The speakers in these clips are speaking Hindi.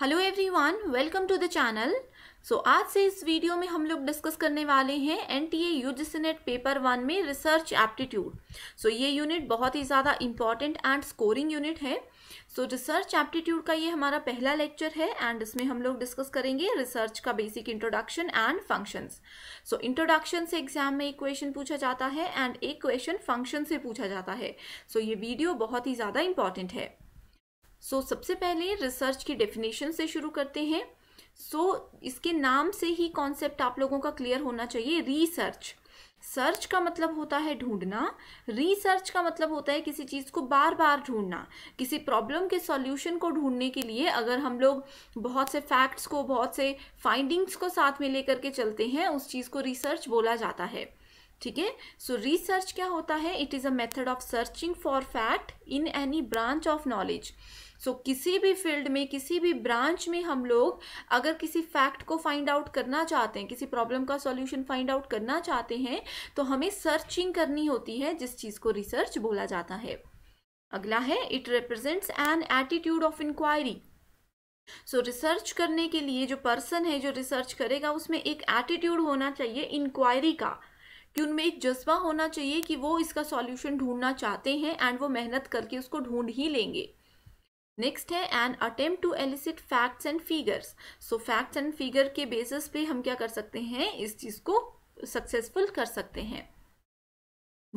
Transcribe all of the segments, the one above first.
Hello everyone welcome to the channel so आज से इस वीडियो में हम लोग डिस्कस करने वाले हैं N T A NET paper one में रिसर्च एप्टीट्यूड सो ये यूनिट बहुत ही ज़्यादा इंपॉर्टेंट एंड स्कोरिंग यूनिट है सो रिसर्च एप्टीट्यूड का ये हमारा पहला लेक्चर है एंड इसमें हम लोग डिस्कस करेंगे रिसर्च का basic introduction and functions so introduction से एग्जाम में एक क्वेश्चन पूछा जाता है एंड एक क्वेश्चन फंक्शन से पूछा जाता है सो so, ये वीडियो बहुत ही ज़्यादा इंपॉर्टेंट है सो so, सबसे पहले रिसर्च की डेफिनेशन से शुरू करते हैं सो so, इसके नाम से ही कॉन्सेप्ट आप लोगों का क्लियर होना चाहिए रिसर्च सर्च का मतलब होता है ढूंढना रिसर्च का मतलब होता है किसी चीज़ को बार बार ढूंढना किसी प्रॉब्लम के सॉल्यूशन को ढूंढने के लिए अगर हम लोग बहुत से फैक्ट्स को बहुत से फाइंडिंग्स को साथ में लेकर के चलते हैं उस चीज़ को रिसर्च बोला जाता है ठीक है सो रिसर्च क्या होता है it is a method of searching for fact in any branch of knowledge so so, किसी भी फील्ड में किसी भी ब्रांच में हम लोग अगर किसी फैक्ट को फाइंड आउट करना चाहते हैं किसी प्रॉब्लम का सॉल्यूशन फाइंड आउट करना चाहते हैं तो हमें सर्चिंग करनी होती है जिस चीज़ को रिसर्च बोला जाता है अगला है it represents an attitude of inquiry so so, research करने के लिए जो पर्सन है जो रिसर्च करेगा उसमें एक एटीट्यूड होना चाहिए इंक्वायरी का कि उनमें एक जज्बा होना चाहिए कि वो इसका सॉल्यूशन ढूंढना चाहते हैं एंड वो मेहनत करके उसको ढूंढ ही लेंगे नेक्स्ट है an attempt to elicit facts and figures so facts and figure के बेसिस पे हम क्या कर सकते हैं इस चीज़ को सक्सेसफुल कर सकते हैं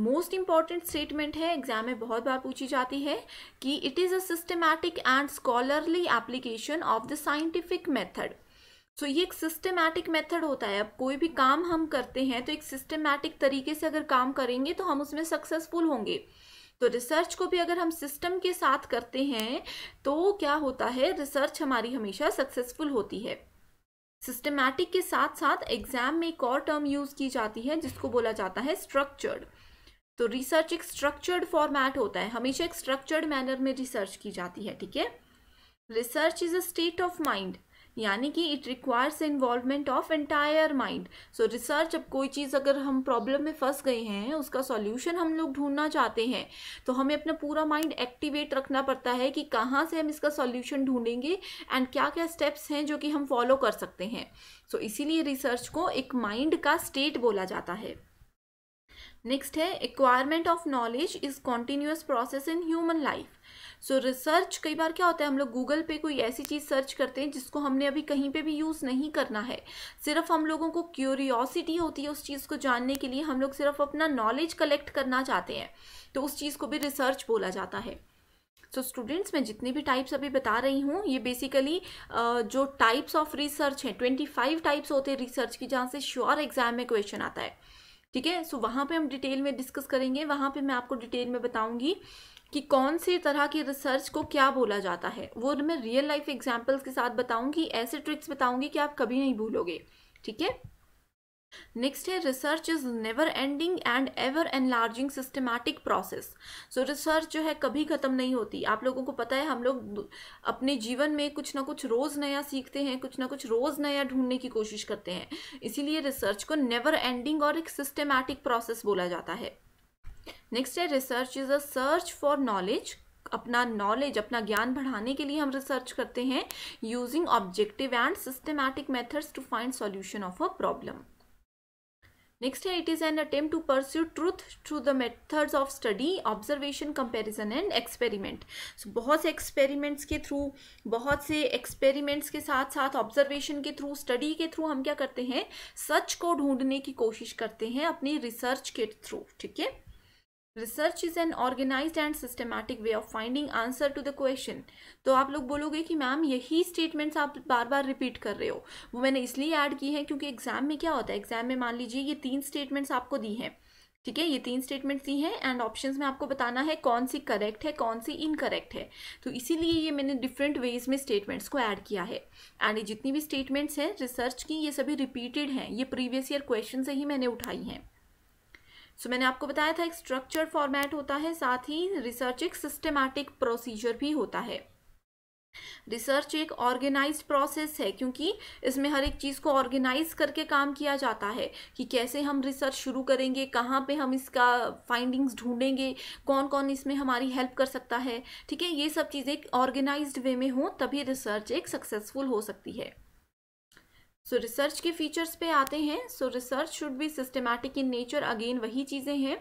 मोस्ट इम्पॉर्टेंट स्टेटमेंट है एग्जाम में बहुत बार पूछी जाती है कि it is a systematic and scholarly application of the scientific method so ये एक सिस्टमैटिक मेथड होता है अब कोई भी काम हम करते हैं तो एक सिस्टमैटिक तरीके से अगर काम करेंगे तो हम उसमें सक्सेसफुल होंगे तो रिसर्च को भी अगर हम सिस्टम के साथ करते हैं तो क्या होता है रिसर्च हमारी हमेशा सक्सेसफुल होती है सिस्टमैटिक के साथ साथ एग्जाम में एक और टर्म यूज़ की जाती है जिसको बोला जाता है स्ट्रक्चर्ड तो रिसर्च एक स्ट्रक्चर्ड फॉर्मेट होता है हमेशा एक स्ट्रक्चर्ड मैनर में रिसर्च की जाती है ठीक है research is a state of mind यानी कि it requires involvement of entire mind so research अब कोई चीज़ अगर हम प्रॉब्लम में फंस गए हैं उसका सॉल्यूशन हम लोग ढूंढना चाहते हैं तो हमें अपना पूरा माइंड एक्टिवेट रखना पड़ता है कि कहाँ से हम इसका सॉल्यूशन ढूंढेंगे एंड क्या क्या स्टेप्स हैं जो कि हम फॉलो कर सकते हैं सो so, इसीलिए रिसर्च को एक माइंड का स्टेट बोला जाता है नेक्स्ट है acquirement of knowledge is continuous process in human life so research कई बार क्या होता है हम लोग गूगल पे कोई ऐसी चीज़ सर्च करते हैं जिसको हमने अभी कहीं पे भी यूज़ नहीं करना है सिर्फ हम लोगों को क्यूरियोसिटी होती है उस चीज़ को जानने के लिए हम लोग सिर्फ अपना नॉलेज कलेक्ट करना चाहते हैं तो उस चीज़ को भी रिसर्च बोला जाता है सो so स्टूडेंट्स मैं जितने भी टाइप्स अभी बता रही हूँ ये बेसिकली जो टाइप्स ऑफ रिसर्च हैं ट्वेंटी फाइव टाइप्स होते हैं रिसर्च की जहाँ से श्योर एग्जाम में क्वेश्चन आता है ठीक है सो वहाँ पे हम डिटेल में डिस्कस करेंगे वहाँ पे मैं आपको डिटेल में बताऊंगी कि कौन से तरह की रिसर्च को क्या बोला जाता है वो मैं रियल लाइफ एग्जाम्पल्स के साथ बताऊँगी ऐसे ट्रिक्स बताऊँगी कि आप कभी नहीं भूलोगे ठीक है नेक्स्ट है research is never ending and ever enlarging systematic process so research जो है कभी ख़त्म नहीं होती आप लोगों को पता है हम लोग अपने जीवन में कुछ ना कुछ रोज़ नया सीखते हैं कुछ ना कुछ रोज़ नया ढूंढने की कोशिश करते हैं इसीलिए रिसर्च को नेवर एंडिंग और एक सिस्टमैटिक प्रोसेस बोला जाता है नेक्स्ट है research is a search for knowledge अपना नॉलेज अपना ज्ञान बढ़ाने के लिए हम रिसर्च करते हैं using objective and systematic methods to find solution of a problem Next here it is an attempt to pursue truth through the methods of study, observation, comparison and experiment. So बहुत से experiments के through बहुत से experiments के साथ साथ observation के through study के through हम क्या करते हैं सच को ढूंढने की कोशिश करते हैं अपनी research के through ठीक है research is an organize and systematic way of finding answer to the question तो आप लोग बोलोगे कि मैम यही स्टेटमेंट्स आप बार बार रिपीट कर रहे हो वो मैंने इसलिए ऐड की है क्योंकि एग्जाम में क्या होता है एग्जाम में मान लीजिए ये तीन स्टेटमेंट्स आपको दी हैं ठीक है ये तीन स्टेटमेंट्स दी हैं एंड ऑप्शंस में आपको बताना है कौन सी करेक्ट है कौन सी इनकरेक्ट है तो इसीलिए ये मैंने डिफरेंट वेज में स्टेटमेंट्स को ऐड किया है एंड ये जितनी भी स्टेटमेंट्स हैं रिसर्च की ये सभी रिपीटेड हैं ये प्रीवियस ईयर क्वेश्चन से ही मैंने उठाई हैं सो मैंने आपको बताया था एक स्ट्रक्चर फॉर्मेट होता है साथ ही रिसर्च एक सिस्टमैटिक प्रोसीजर भी होता है रिसर्च एक ऑर्गेनाइज्ड प्रोसेस है क्योंकि इसमें हर एक चीज़ को ऑर्गेनाइज करके काम किया जाता है कि कैसे हम रिसर्च शुरू करेंगे कहाँ पे हम इसका फाइंडिंग्स ढूंढेंगे कौन कौन इसमें हमारी हेल्प कर सकता है ठीक है ये सब चीज़ें एक ऑर्गेनाइज्ड वे में हो तभी रिसर्च एक सक्सेसफुल हो सकती है सो रिसर्च के फीचर्स पे आते हैं so research should be systematic in nature again वही चीज़ें हैं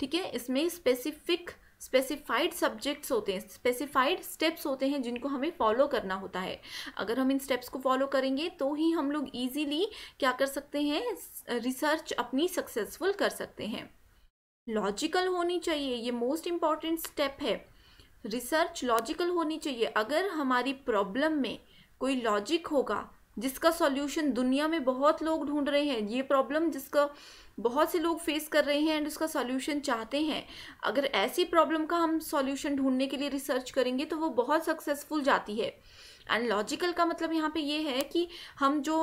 ठीक है इसमें स्पेसिफिक स्पेसिफाइड सब्जेक्ट्स होते हैं स्पेसिफाइड स्टेप्स होते हैं जिनको हमें फॉलो करना होता है अगर हम इन स्टेप्स को फॉलो करेंगे तो ही हम लोग ईजीली क्या कर सकते हैं रिसर्च अपनी सक्सेसफुल कर सकते हैं लॉजिकल होनी चाहिए ये मोस्ट इम्पॉर्टेंट स्टेप है रिसर्च लॉजिकल होनी चाहिए अगर हमारी प्रॉब्लम में कोई लॉजिक होगा जिसका सॉल्यूशन दुनिया में बहुत लोग ढूंढ रहे हैं ये प्रॉब्लम जिसका बहुत से लोग फेस कर रहे हैं एंड उसका सॉल्यूशन चाहते हैं अगर ऐसी प्रॉब्लम का हम सॉल्यूशन ढूंढने के लिए रिसर्च करेंगे तो वो बहुत सक्सेसफुल जाती है एंड लॉजिकल का मतलब यहाँ पे ये है कि हम जो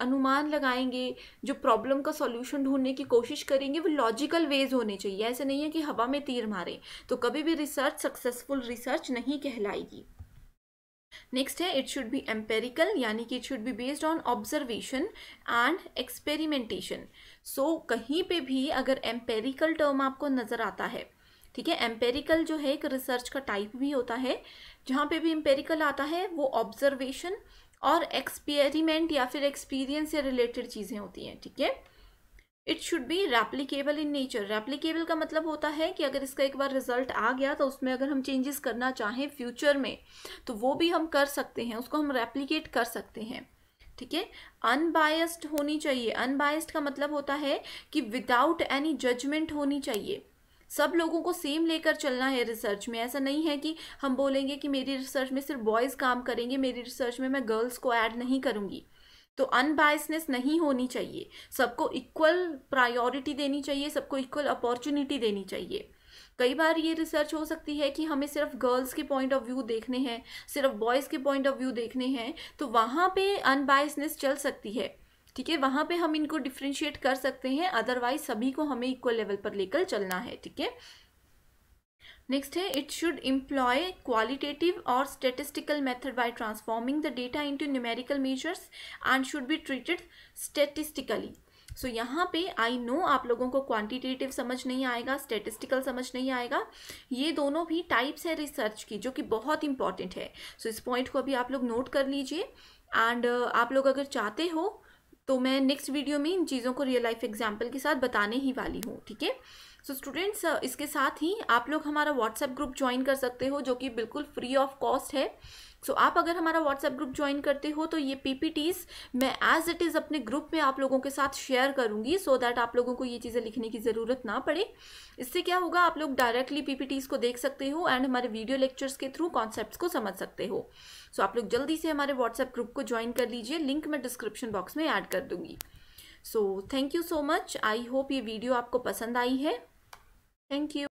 अनुमान लगाएंगे जो प्रॉब्लम का सॉल्यूशन ढूंढने की कोशिश करेंगे वो लॉजिकल वेज होने चाहिए ऐसे नहीं है कि हवा में तीर मारें तो कभी भी रिसर्च सक्सेसफुल रिसर्च नहीं कहलाएगी नेक्स्ट है इट शुड बी एम्पेरिकल यानी कि it should be based on observation and experimentation so कहीं पे भी अगर एम्पेरिकल टर्म आपको नज़र आता है ठीक है एम्पेरिकल जो है एक रिसर्च का टाइप भी होता है जहाँ पे भी एम्पेरिकल आता है वो ऑब्जर्वेशन और एक्सपेरिमेंट या फिर एक्सपीरियंस से रिलेटेड चीज़ें होती हैं ठीक है थीके? It should be replicable in nature replicable का मतलब होता है कि अगर इसका एक बार रिजल्ट आ गया तो उसमें अगर हम चेंजेस करना चाहें फ्यूचर में तो वो भी हम कर सकते हैं उसको हम रेप्लीकेट कर सकते हैं ठीक है अनबायस्ड होनी चाहिए अनबायस्ड का मतलब होता है कि विदाउट एनी जजमेंट होनी चाहिए सब लोगों को सेम लेकर चलना है रिसर्च में ऐसा नहीं है कि हम बोलेंगे कि मेरी रिसर्च में सिर्फ बॉयज़ काम करेंगे मेरी रिसर्च में मैं गर्ल्स को ऐड नहीं करूँगी तो अनबायसनेस नहीं होनी चाहिए सबको इक्वल प्रायोरिटी देनी चाहिए सबको इक्वल अपॉर्चुनिटी देनी चाहिए कई बार ये रिसर्च हो सकती है कि हमें सिर्फ गर्ल्स के पॉइंट ऑफ व्यू देखने हैं सिर्फ बॉयज़ के पॉइंट ऑफ व्यू देखने हैं तो वहाँ पे अनबायसनेस चल सकती है ठीक है वहाँ पे हम इनको डिफ्रेंशिएट कर सकते हैं अदरवाइज सभी को हमें इक्वल लेवल पर लेकर चलना है ठीक है नेक्स्ट है इट शुड इम्प्लॉय क्वालिटेटिव और statistical method by transforming the data into numerical measures and should be treated statistically so यहाँ पे आई नो आप लोगों को क्वांटिटेटिव समझ नहीं आएगा स्टेटिस्टिकल समझ नहीं आएगा ये दोनों भी टाइप्स है रिसर्च की जो कि बहुत इंपॉर्टेंट है सो so, इस पॉइंट को अभी आप लोग नोट कर लीजिए एंड uh, आप लोग अगर चाहते हो तो मैं नेक्स्ट वीडियो में इन चीज़ों को रियल लाइफ एग्जाम्पल के साथ बताने ही वाली हूँ ठीक है सो so, स्टूडेंट्स uh, इसके साथ ही आप लोग हमारा व्हाट्सएप ग्रुप ज्वाइन कर सकते हो जो कि बिल्कुल फ्री ऑफ कॉस्ट है सो so, आप अगर हमारा व्हाट्सएप ग्रुप ज्वाइन करते हो तो ये पीपीटीज मैं एज इट इज़ अपने ग्रुप में आप लोगों के साथ शेयर करूंगी सो so दैट आप लोगों को ये चीज़ें लिखने की ज़रूरत ना पड़े इससे क्या होगा आप लोग डायरेक्टली पीपीटीज को देख सकते हो एंड हमारे वीडियो लेक्चर्स के थ्रू कॉन्सेप्ट को समझ सकते हो सो so, आप लोग जल्दी से हमारे व्हाट्सएप ग्रुप को ज्वाइन कर लीजिए लिंक मैं डिस्क्रिप्शन बॉक्स में ऐड कर दूंगी so thank you so much I hope ये वीडियो आपको पसंद आई है thank you